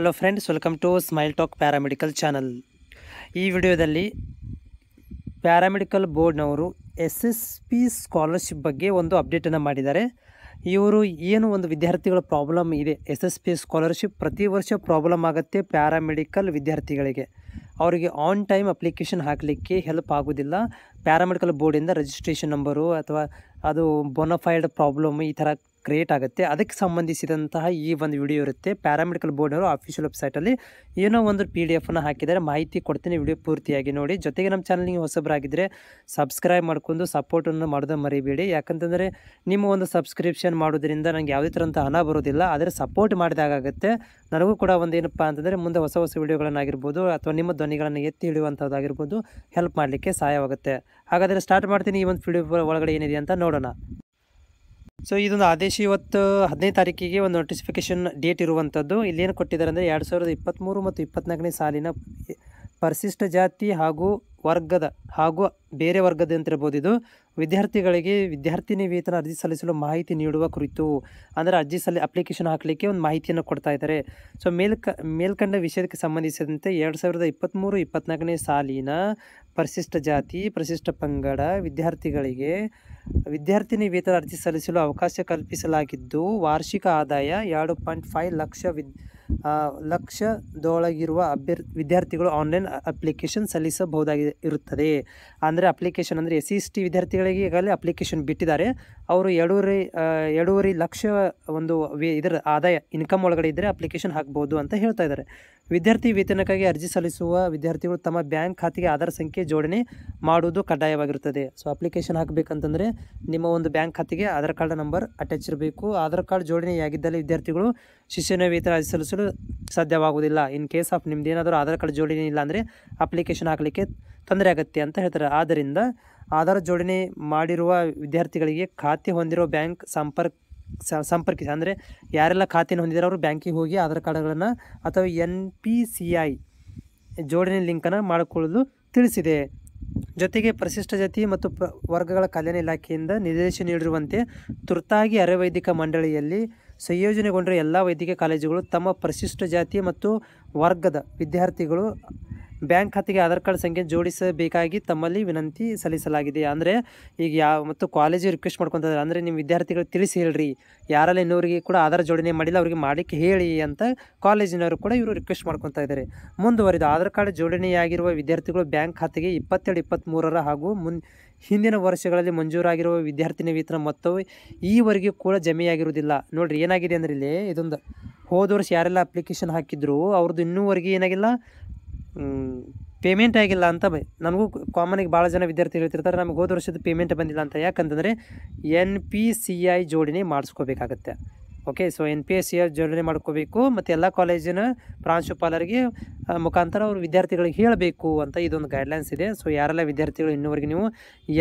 hello friends welcome to smile talk paramedical channel ಈ ವಿಡಿಯೋದಲ್ಲಿ paramedical ಬೋರ್ಡ್ನವರು ಎಸ್ ಎಸ್ ಪಿ ಸ್ಕಾಲರ್ಶಿಪ್ ಬಗ್ಗೆ ಒಂದು ಅಪ್ಡೇಟನ್ನು ಮಾಡಿದ್ದಾರೆ ಇವರು ಏನು ಒಂದು ವಿದ್ಯಾರ್ಥಿಗಳ ಪ್ರಾಬ್ಲಮ್ ಇದೆ ಎಸ್ ಎಸ್ ಪಿ ಸ್ಕಾಲರ್ಶಿಪ್ ಪ್ರತಿ ವರ್ಷ ಪ್ರಾಬ್ಲಮ್ ಆಗುತ್ತೆ ಪ್ಯಾರಾಮೆಡಿಕಲ್ ವಿದ್ಯಾರ್ಥಿಗಳಿಗೆ ಅವರಿಗೆ ಆನ್ ಟೈಮ್ ಅಪ್ಲಿಕೇಶನ್ ಹಾಕಲಿಕ್ಕೆ ಹೆಲ್ಪ್ ಆಗೋದಿಲ್ಲ ಪ್ಯಾರಾಮೆಡಿಕಲ್ ಬೋರ್ಡಿಂದ ರಿಜಿಸ್ಟ್ರೇಷನ್ ನಂಬರು ಅಥವಾ ಅದು ಬೊನಫೈಡ್ ಪ್ರಾಬ್ಲಮ್ ಈ ಥರ ಕ್ರಿಯೇಟ್ ಆಗುತ್ತೆ ಅದಕ್ಕೆ ಸಂಬಂಧಿಸಿದಂತಹ ಈ ಒಂದು ವಿಡಿಯೋ ಇರುತ್ತೆ ಪ್ಯಾರಾಮೆಡಿಕಲ್ ಬೋರ್ಡ್ನವರು ಆಫೀಷಿಯಲ್ ವೆಬ್ಸೈಟಲ್ಲಿ ಏನೋ ಒಂದು ಪಿ ಡಿ ಎಫನ್ನು ಹಾಕಿದ್ದಾರೆ ಮಾಹಿತಿ ಕೊಡ್ತೀನಿ ವಿಡಿಯೋ ಪೂರ್ತಿಯಾಗಿ ನೋಡಿ ಜೊತೆಗೆ ನಮ್ಮ ಚಾನಲ್ಗೆ ಹೊಸಬರಾಗಿದ್ದರೆ ಸಬ್ಸ್ಕ್ರೈಬ್ ಮಾಡಿಕೊಂಡು ಸಪೋರ್ಟನ್ನು ಮಾಡೋದೇ ಮರಿಬೇಡಿ ಯಾಕಂತಂದರೆ ನಿಮ್ಮ ಒಂದು ಸಬ್ಸ್ಕ್ರಿಪ್ಷನ್ ಮಾಡೋದ್ರಿಂದ ನನಗೆ ಯಾವುದೇ ಥರ ಹಣ ಬರೋದಿಲ್ಲ ಆದರೆ ಸಪೋರ್ಟ್ ಮಾಡಿದಾಗುತ್ತೆ ನನಗೂ ಕೂಡ ಒಂದು ಏನಪ್ಪ ಅಂತಂದರೆ ಮುಂದೆ ಹೊಸ ಹೊಸ ವಿಡಿಯೋಗಳನ್ನಾಗಿರ್ಬೋದು ಅಥವಾ ನಿಮ್ಮ ಧ್ವನಿಗಳನ್ನು ಎತ್ತಿ ಹಿಡಿಯುವಂಥದ್ದಾಗಿರ್ಬೋದು ಹೆಲ್ಪ್ ಮಾಡಲಿಕ್ಕೆ ಸಹಾಯವಾಗುತ್ತೆ ಹಾಗಾದರೆ ಸ್ಟಾರ್ಟ್ ಮಾಡ್ತೀನಿ ಈ ಒಂದು ವಿಡಿಯೋ ಒಳಗಡೆ ಏನಿದೆ ಅಂತ ನೋಡೋಣ ಸೊ ಇದೊಂದು ಆದೇಶ ಇವತ್ತು ಹದಿನೈದು ತಾರೀಕಿಗೆ ಒಂದು ನೋಟಿಫಿಕೇಶನ್ ಡೇಟ್ ಇರುವಂಥದ್ದು ಇಲ್ಲೇನು ಕೊಟ್ಟಿದ್ದಾರೆ ಅಂದರೆ ಎರಡು ಸಾವಿರದ ಇಪ್ಪತ್ತ್ಮೂರು ಮತ್ತು ಇಪ್ಪತ್ತ್ನಾಲ್ಕನೇ ಸಾಲಿನ ಪರಿಶಿಷ್ಟ ಜಾತಿ ಹಾಗೂ ವರ್ಗದ ಹಾಗೂ ಬೇರೆ ವರ್ಗದ ಅಂತ ಇದು ವಿದ್ಯಾರ್ಥಿಗಳಿಗೆ ವಿದ್ಯಾರ್ಥಿನಿ ವೇತನ ಅರ್ಜಿ ಸಲ್ಲಿಸಲು ಮಾಹಿತಿ ನೀಡುವ ಕುರಿತು ಅಂದರೆ ಅರ್ಜಿ ಸಲ್ಲಿ ಅಪ್ಲಿಕೇಶನ್ ಹಾಕಲಿಕ್ಕೆ ಒಂದು ಮಾಹಿತಿಯನ್ನು ಕೊಡ್ತಾ ಇದ್ದಾರೆ ಸೊ ಮೇಲ್ಕ ಮೇಲ್ಕಂಡ ವಿಷಯಕ್ಕೆ ಸಂಬಂಧಿಸಿದಂತೆ ಎರಡು ಸಾವಿರದ ಇಪ್ಪತ್ತ್ಮೂರು ಇಪ್ಪತ್ತ್ನಾಲ್ಕನೇ ಸಾಲಿನ ಪರಿಶಿಷ್ಟ ಜಾತಿ ಪರಿಶಿಷ್ಟ ಪಂಗಡ ವಿದ್ಯಾರ್ಥಿಗಳಿಗೆ ವಿದ್ಯಾರ್ಥಿನಿ ವೇತನ ಅರ್ಜಿ ಸಲ್ಲಿಸಲು ಅವಕಾಶ ಕಲ್ಪಿಸಲಾಗಿದ್ದು ವಾರ್ಷಿಕ ಆದಾಯ ಎರಡು ಪಾಯಿಂಟ್ ಫೈವ್ ಲಕ್ಷ ವಿದ್ ಲಕ್ಷದೊಳಗಿರುವ ಅಭ್ಯರ್ ವಿದ್ಯಾರ್ಥಿಗಳು ಆನ್ಲೈನ್ ಅಪ್ಲಿಕೇಶನ್ ಸಲ್ಲಿಸಬಹುದಾಗಿ ಇರುತ್ತದೆ ಅಂದರೆ ಅಪ್ಲಿಕೇಶನ್ ಅಂದರೆ ಎಸ್ ಸಿ ಎಸ್ ಟಿ ವಿದ್ಯಾರ್ಥಿಗಳಿಗೆ ಈಗಾಗಲೇ ಅಪ್ಲಿಕೇಶನ್ ಬಿಟ್ಟಿದ್ದಾರೆ ಅವರು ಎರಡೂವರೆ ಎರಡೂವರೆ ಲಕ್ಷ ಒಂದು ಇದರ ಆದಾಯ ಇನ್ಕಮ್ ಒಳಗಡೆ ಇದ್ದರೆ ಅಪ್ಲಿಕೇಶನ್ ಹಾಕ್ಬೋದು ಅಂತ ಹೇಳ್ತಾ ಇದ್ದಾರೆ ವಿದ್ಯಾರ್ಥಿ ವೇತನಕ್ಕಾಗಿ ಅರ್ಜಿ ಸಲ್ಲಿಸುವ ವಿದ್ಯಾರ್ಥಿಗಳು ತಮ್ಮ ಬ್ಯಾಂಕ್ ಖಾತೆಗೆ ಆಧಾರ್ ಸಂಖ್ಯೆ ಜೋಡಣೆ ಮಾಡುವುದು ಕಡ್ಡಾಯವಾಗಿರುತ್ತದೆ ಸೊ ಅಪ್ಲಿಕೇಶನ್ ಹಾಕಬೇಕಂತಂದರೆ ನಿಮ್ಮ ಒಂದು ಬ್ಯಾಂಕ್ ಖಾತೆಗೆ ಆಧಾರ್ ಕಾರ್ಡ್ ನಂಬರ್ ಅಟ್ಯಾಚ್ ಇರಬೇಕು ಆಧಾರ್ ಕಾರ್ಡ್ ಜೋಡಣೆಯಾಗಿದ್ದಲ್ಲಿ ವಿದ್ಯಾರ್ಥಿಗಳು ಶಿಷ್ಯನ ವೇತನ ಅರ್ಜಿ ಸಲ್ಲಿಸಲು ಸಾಧ್ಯವಾಗುವುದಿಲ್ಲ ಇನ್ ಕೇಸ್ ಆಫ್ ನಿಮ್ದು ಆಧಾರ್ ಕಾರ್ಡ್ ಜೋಡಣೆ ಇಲ್ಲ ಅಂದರೆ ಅಪ್ಲಿಕೇಶನ್ ಹಾಕಲಿಕ್ಕೆ ತೊಂದರೆ ಆಗುತ್ತೆ ಅಂತ ಹೇಳ್ತಾರೆ ಆದ್ದರಿಂದ ಆಧಾರ್ ಜೋಡಣೆ ಮಾಡಿರುವ ವಿದ್ಯಾರ್ಥಿಗಳಿಗೆ ಖಾತೆ ಹೊಂದಿರುವ ಬ್ಯಾಂಕ್ ಸಂಪರ್ಕ ಸಂಪರ್ಕಿಸಿ ಅಂದರೆ ಯಾರೆಲ್ಲ ಖಾತೆಯನ್ನು ಹೊಂದಿದ್ದಾರೆ ಅವರು ಬ್ಯಾಂಕಿಗೆ ಹೋಗಿ ಆಧಾರ್ ಕಾರ್ಡ್ಗಳನ್ನು ಅಥವಾ ಎನ್ ಪಿ ಸಿ ಐ ಜೋಡಣೆ ಲಿಂಕನ್ನು ಮಾಡಿಕೊಳ್ಳಲು ತಿಳಿಸಿದೆ ಜೊತೆಗೆ ಪರಿಶಿಷ್ಟ ಜಾತಿ ಮತ್ತು ಪ್ರ ವರ್ಗಗಳ ಕಲ್ಯಾಣ ಇಲಾಖೆಯಿಂದ ನಿರ್ದೇಶನ ನೀಡಿರುವಂತೆ ತುರ್ತಾಗಿ ಅರೆ ಅರೆವೈದಿಕ ಮಂಡಳಿಯಲ್ಲಿ ಸಂಯೋಜನೆಗೊಂಡಿರುವ ಎಲ್ಲ ವೈದ್ಯಕೀಯ ಕಾಲೇಜುಗಳು ತಮ್ಮ ಪರಿಶಿಷ್ಟ ಜಾತಿ ಮತ್ತು ವರ್ಗದ ವಿದ್ಯಾರ್ಥಿಗಳು ಬ್ಯಾಂಕ್ ಖಾತೆಗೆ ಆಧಾರ್ ಕಾರ್ಡ್ ಸಂಖ್ಯೆ ಜೋಡಿಸಬೇಕಾಗಿ ತಮ್ಮಲ್ಲಿ ವಿನಂತಿ ಸಲ್ಲಿಸಲಾಗಿದೆ ಅಂದರೆ ಈಗ ಯಾವ ಮತ್ತು ಕಾಲೇಜು ರಿಕ್ವೆಸ್ಟ್ ಮಾಡ್ಕೊತಾರೆ ಅಂದರೆ ನಿಮ್ಮ ವಿದ್ಯಾರ್ಥಿಗಳು ತಿಳಿಸಿ ಹೇಳ್ರಿ ಯಾರಲ್ಲಿ ಇನ್ನೂರಿಗೆ ಕೂಡ ಆಧಾರ್ ಜೋಡಣೆ ಮಾಡಿಲ್ಲ ಅವರಿಗೆ ಮಾಡಿಕ್ಕೆ ಹೇಳಿ ಅಂತ ಕಾಲೇಜಿನವರು ಕೂಡ ಇವರು ರಿಕ್ವೆಸ್ಟ್ ಮಾಡ್ಕೊತಾ ಇದ್ದಾರೆ ಮುಂದುವರಿದು ಆಧಾರ್ ಕಾರ್ಡ್ ಜೋಡಣೆಯಾಗಿರುವ ವಿದ್ಯಾರ್ಥಿಗಳು ಬ್ಯಾಂಕ್ ಖಾತೆಗೆ ಇಪ್ಪತ್ತೆರಡು ಇಪ್ಪತ್ತ್ಮೂರರ ಹಾಗೂ ಮುನ್ ಹಿಂದಿನ ವರ್ಷಗಳಲ್ಲಿ ಮಂಜೂರಾಗಿರುವ ವಿದ್ಯಾರ್ಥಿನಿ ವೇತನ ಮೊತ್ತವು ಈವರೆಗೂ ಕೂಡ ಜಮೆಯಾಗಿರುವುದಿಲ್ಲ ನೋಡಿರಿ ಏನಾಗಿದೆ ಅಂದರೆ ಇಲ್ಲಿ ಇದೊಂದು ಹೋದ ವರ್ಷ ಯಾರೆಲ್ಲ ಅಪ್ಲಿಕೇಶನ್ ಹಾಕಿದ್ರು ಅವ್ರದ್ದು ಇನ್ನೂವರೆಗೆ ಏನಾಗಿಲ್ಲ ಪೇಮೆಂಟ್ ಆಗಿಲ್ಲ ಅಂತ ನಮಗೂ ಕಾಮನಿಗೆ ಭಾಳ ಜನ ವಿದ್ಯಾರ್ಥಿ ಹೇಳ್ತಿರ್ತಾರೆ ನಮಗೆ ಹೋದ ವರ್ಷದ ಪೇಮೆಂಟ್ ಬಂದಿಲ್ಲ ಅಂತ ಯಾಕಂತಂದರೆ ಎನ್ ಪಿ ಸಿ ಐ ಜೋಡಣೆ ಮಾಡಿಸ್ಕೋಬೇಕಾಗತ್ತೆ okay so N P S C R ಜೋಡಣೆ ಮಾಡ್ಕೋಬೇಕು ಮತ್ತು ಎಲ್ಲ ಕಾಲೇಜಿನ ಪ್ರಾಂಶುಪಾಲರಿಗೆ ಮುಖಾಂತರ ಅವರು ವಿದ್ಯಾರ್ಥಿಗಳಿಗೆ ಹೇಳಬೇಕು ಅಂತ ಇದೊಂದು ಗೈಡ್ಲೈನ್ಸ್ ಇದೆ ಸೊ ಯಾರೆಲ್ಲ ವಿದ್ಯಾರ್ಥಿಗಳು ಇನ್ನೂವರೆಗೆ ನೀವು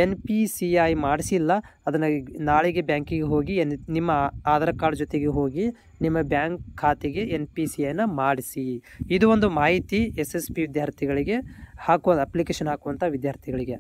ಎನ್ ಪಿ ಸಿ ಐ ಮಾಡಿಸಿಲ್ಲ ಅದನ್ನು ನಾಳೆಗೆ ಬ್ಯಾಂಕಿಗೆ ಹೋಗಿ ಎನ್ ನಿಮ್ಮ ಆಧಾರ್ ಕಾರ್ಡ್ ಜೊತೆಗೆ ಹೋಗಿ ನಿಮ್ಮ ಬ್ಯಾಂಕ್ ಖಾತೆಗೆ ಎನ್ ಪಿ ಸಿ ಐನ ಮಾಡಿಸಿ ಇದು ಒಂದು ಮಾಹಿತಿ ಎಸ್ ಎಸ್ ಪಿ ವಿದ್ಯಾರ್ಥಿಗಳಿಗೆ ಹಾಕುವ ಅಪ್ಲಿಕೇಶನ್ ಹಾಕುವಂಥ ವಿದ್ಯಾರ್ಥಿಗಳಿಗೆ